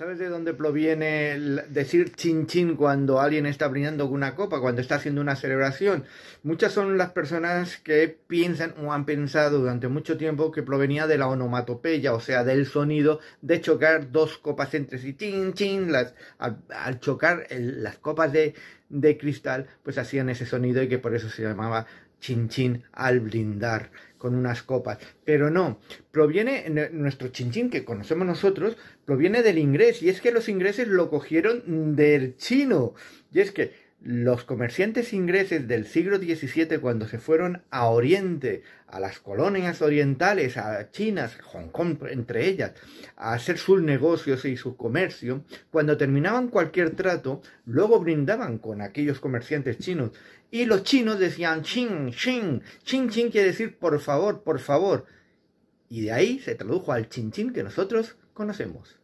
¿Sabes de dónde proviene decir chin chin cuando alguien está brindando una copa, cuando está haciendo una celebración? Muchas son las personas que piensan o han pensado durante mucho tiempo que provenía de la onomatopeya, o sea, del sonido de chocar dos copas entre sí, chin chin, las, al, chocar las copas de, de cristal, pues hacían ese sonido y que por eso se llamaba chinchín al blindar con unas copas. Pero no, proviene, e, nuestro chinchín que conocemos nosotros, proviene del inglés. Y es que los ingleses lo cogieron del chino. Y es que los comerciantes ingleses del siglo XVII cuando se fueron a Oriente, a las colonias orientales, a China, Hong Kong entre ellas, a hacer sus negocios y su comercio, cuando terminaban cualquier trato, luego brindaban con aquellos comerciantes chinos y los chinos decían ching, ching, ching, ching quiere decir por favor, por favor. Y de ahí se tradujo al chin, chin que nosotros conocemos.